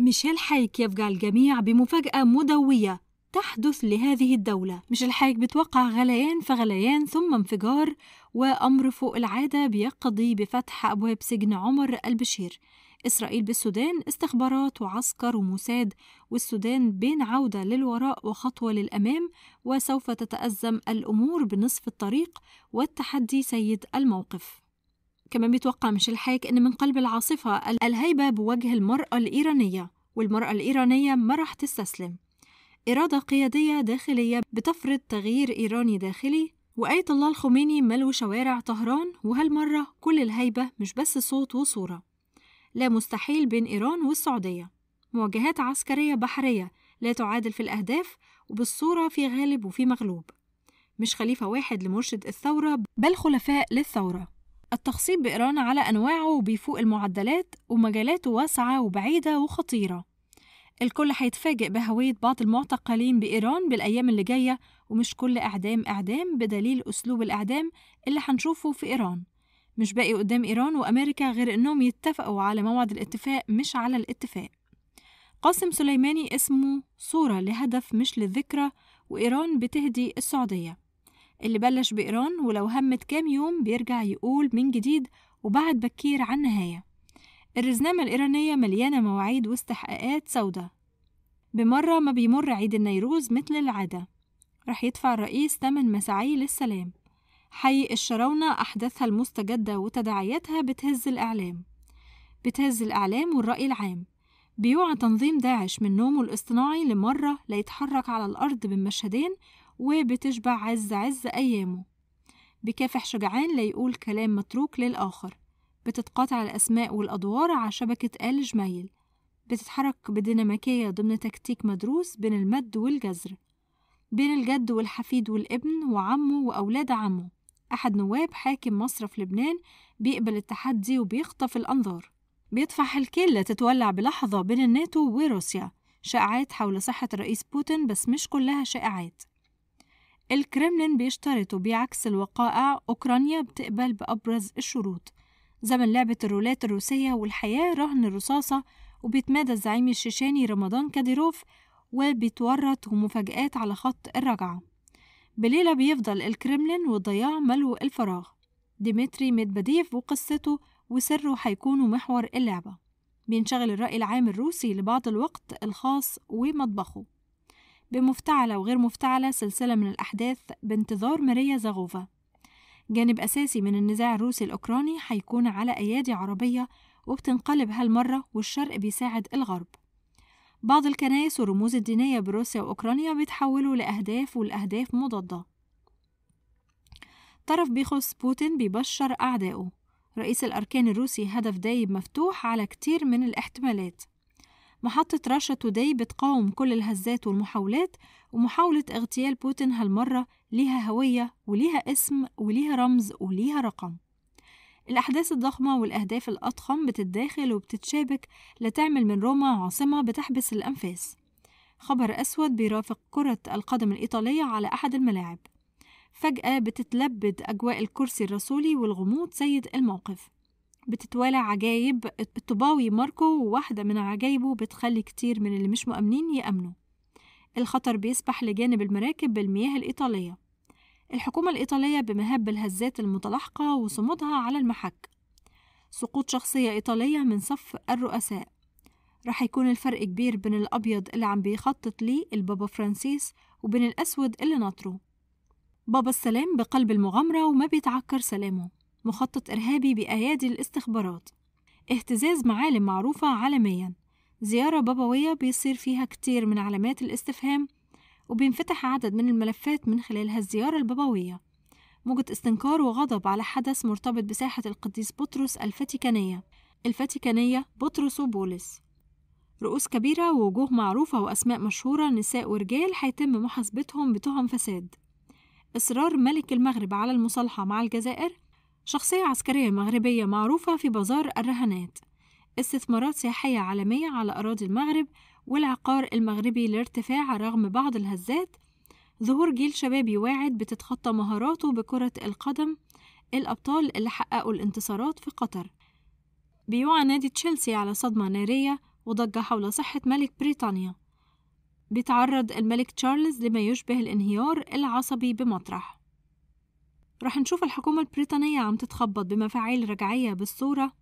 ميشيل حايك يفجع الجميع بمفاجأة مدوية تحدث لهذه الدولة ميشيل حايك بتوقع غليان فغليان ثم انفجار وأمر فوق العادة بيقضي بفتح أبواب سجن عمر البشير إسرائيل بالسودان استخبارات وعسكر وموساد والسودان بين عودة للوراء وخطوة للأمام وسوف تتأزم الأمور بنصف الطريق والتحدي سيد الموقف كما بيتوقع مش الحيك أن من قلب العاصفة الهيبة بوجه المرأة الإيرانية والمرأة الإيرانية ما راح تستسلم إرادة قيادية داخلية بتفرض تغيير إيراني داخلي وآية الله الخميني ملو شوارع طهران وهالمرة كل الهيبة مش بس صوت وصورة لا مستحيل بين إيران والسعودية مواجهات عسكرية بحرية لا تعادل في الأهداف وبالصورة في غالب وفي مغلوب مش خليفة واحد لمرشد الثورة بل خلفاء للثورة التخصيب بإيران على أنواعه بيفوق المعدلات ومجالاته واسعة وبعيدة وخطيرة الكل هيتفاجئ بهوية بعض المعتقلين بإيران بالأيام اللي جاية ومش كل إعدام إعدام بدليل أسلوب الإعدام اللي هنشوفه في إيران مش باقي قدام إيران وأمريكا غير إنهم يتفقوا على موعد الاتفاق مش على الاتفاق قاسم سليماني اسمه صورة لهدف مش للذكرى وإيران بتهدي السعودية اللي بلش بإيران ولو همت كام يوم بيرجع يقول من جديد وبعد بكير عن نهاية الرزنامة الإيرانية مليانة مواعيد واستحقاقات سودة بمرة ما بيمر عيد النيروز مثل العادة رح يدفع الرئيس ثمن مساعي للسلام حي الشراونة أحداثها المستجدة وتداعياتها بتهز الإعلام بتهز الإعلام والرأي العام بيوعى تنظيم داعش من نومه الاصطناعي لمرة ليتحرك على الأرض بمشهدين مشهدين وبتشبع عز عز أيامه بكافح شجعان ليقول كلام متروك للآخر بتتقاطع الأسماء والأدوار على شبكة آل جميل بتتحرك بديناميكية ضمن تكتيك مدروس بين المد والجزر بين الجد والحفيد والابن وعمه وأولاد عمه أحد نواب حاكم مصر في لبنان بيقبل التحدي وبيخطف الأنظار بيدفع الكلة تتولع بلحظة بين الناتو وروسيا شائعات حول صحة الرئيس بوتين بس مش كلها شائعات الكرملين بيشترط وبيعكس الوقائع أوكرانيا بتقبل بأبرز الشروط زمن لعبة الرولات الروسية والحياة رهن الرصاصة وبيتمادى الزعيم الشيشاني رمضان كاديروف وبيتورط ومفاجآت على خط الرجعة بليلة بيفضل الكرملين والضياع ملو الفراغ ديمتري ميدباديف وقصته وسره هيكونوا محور اللعبة بينشغل الرأي العام الروسي لبعض الوقت الخاص ومطبخه بمفتعلة وغير مفتعلة سلسلة من الأحداث بانتظار ماريا زاغوفا جانب أساسي من النزاع الروسي الأوكراني هيكون على أيادي عربية وبتنقلب هالمرة والشرق بيساعد الغرب بعض الكنائس والرموز الدينية بروسيا وأوكرانيا بيتحولوا لأهداف والأهداف مضادة طرف بيخص بوتين بيبشر أعدائه رئيس الأركان الروسي هدف دايب مفتوح على كتير من الاحتمالات محطة راشا توداي بتقاوم كل الهزات والمحاولات ومحاولة اغتيال بوتين هالمرة ليها هوية وليها اسم وليها رمز وليها رقم الأحداث الضخمة والأهداف الأضخم بتتداخل وبتتشابك لتعمل من روما عاصمة بتحبس الأنفاس خبر أسود بيرافق كرة القدم الإيطالية على أحد الملاعب فجأة بتتلبد أجواء الكرسي الرسولي والغموض سيد الموقف بتتوالى عجايب الطباوي ماركو وواحدة من عجايبه بتخلي كتير من اللي مش مؤمنين يأمنوا الخطر بيسبح لجانب المراكب بالمياه الإيطالية الحكومة الإيطالية بمهب الهزات المتلاحقة وصمودها على المحك سقوط شخصية إيطالية من صف الرؤساء راح يكون الفرق كبير بين الأبيض اللي عم بيخطط ليه البابا فرانسيس وبين الأسود اللي ناطره بابا السلام بقلب المغامرة وما بيتعكر سلامه مخطط إرهابي بأيادي الاستخبارات اهتزاز معالم معروفة عالميا زيارة بابوية بيصير فيها كتير من علامات الاستفهام وبينفتح عدد من الملفات من خلال هالزيارة البابوية موجة استنكار وغضب على حدث مرتبط بساحة القديس بطرس الفاتيكانية الفاتيكانية بطرس وبولس رؤوس كبيرة ووجوه معروفة وأسماء مشهورة نساء ورجال هيتم محاسبتهم بتهم فساد إصرار ملك المغرب على المصالحة مع الجزائر شخصية عسكرية مغربية معروفة في بازار الرهانات استثمارات سياحية عالمية على أراضي المغرب والعقار المغربي لارتفاع رغم بعض الهزات ظهور جيل شبابي واعد بتتخطى مهاراته بكرة القدم الأبطال اللي حققوا الانتصارات في قطر بيوعى نادي تشيلسي على صدمة نارية وضجة حول صحة ملك بريطانيا بيتعرض الملك تشارلز لما يشبه الانهيار العصبي بمطرح رح نشوف الحكومة البريطانية عم تتخبط بمفاعيل رجعية بالصورة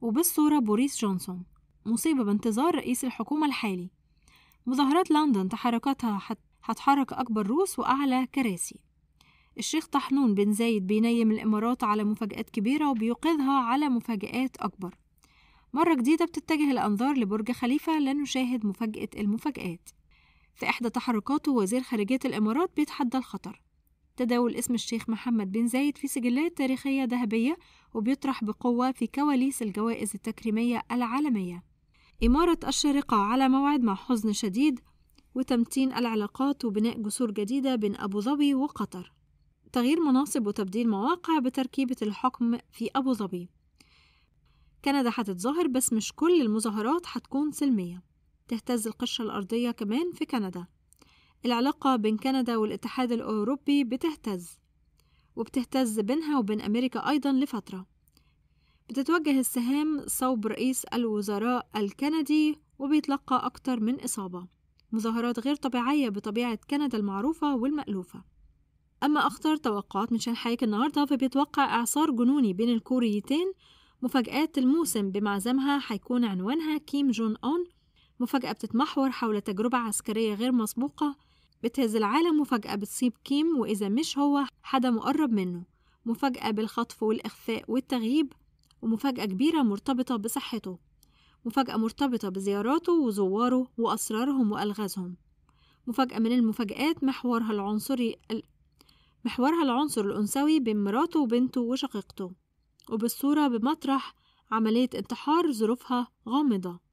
وبالصورة بوريس جونسون مصيبة بانتظار رئيس الحكومة الحالي مظاهرات لندن تحركاتها هتحرك أكبر روس وأعلى كراسي الشيخ طحنون بن زايد بينيم الإمارات على مفاجآت كبيرة وبيوقظها على مفاجآت أكبر مرة جديدة بتتجه الأنظار لبرج خليفة لنشاهد مفاجأة المفاجآت في إحدى تحركاته وزير خارجية الإمارات بيتحدى الخطر تداول اسم الشيخ محمد بن زايد في سجلات تاريخية ذهبية وبيطرح بقوة في كواليس الجوائز التكريمية العالمية إمارة الشارقة على موعد مع حزن شديد وتمتين العلاقات وبناء جسور جديدة بين أبو ظبي وقطر تغيير مناصب وتبديل مواقع بتركيبة الحكم في أبو ظبي كندا هتتظاهر بس مش كل المظاهرات هتكون سلمية تهتز القشرة الأرضية كمان في كندا العلاقة بين كندا والاتحاد الأوروبي بتهتز وبتهتز بينها وبين أمريكا أيضا لفترة بتتوجه السهام صوب رئيس الوزراء الكندي وبيتلقى أكتر من إصابة مظاهرات غير طبيعية بطبيعة كندا المعروفة والمألوفة أما أخطر توقعات من شان حيك النهاردة فبيتوقع إعصار جنوني بين الكوريتين مفاجآت الموسم بمعزمها هيكون عنوانها كيم جون أون مفاجأة بتتمحور حول تجربة عسكرية غير مسبوقة بتهز العالم مفاجأة بتصيب كيم وإذا مش هو حدا مقرب منه مفاجأة بالخطف والإخفاء والتغييب ومفاجأة كبيرة مرتبطة بصحته مفاجأة مرتبطة بزياراته وزواره وأسرارهم وألغازهم مفاجأة من المفاجآت محورها العنصري محورها العنصر الأنثوي بين مراته وبنته وشقيقته وبالصورة بمطرح عملية انتحار ظروفها غامضة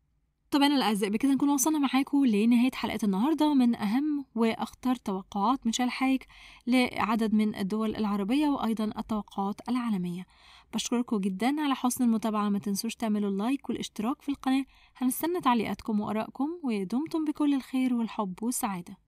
طبعا الأعزاء بكده نكون وصلنا معاكم لنهاية حلقة النهاردة من أهم وأخطر توقعات ميشيل حايك لعدد من الدول العربية وأيضا التوقعات العالمية بشكركم جدا على حسن المتابعة ما تنسوش تعملوا لايك والاشتراك في القناة هنستنى تعليقاتكم وأرائكم ودمتم بكل الخير والحب والسعادة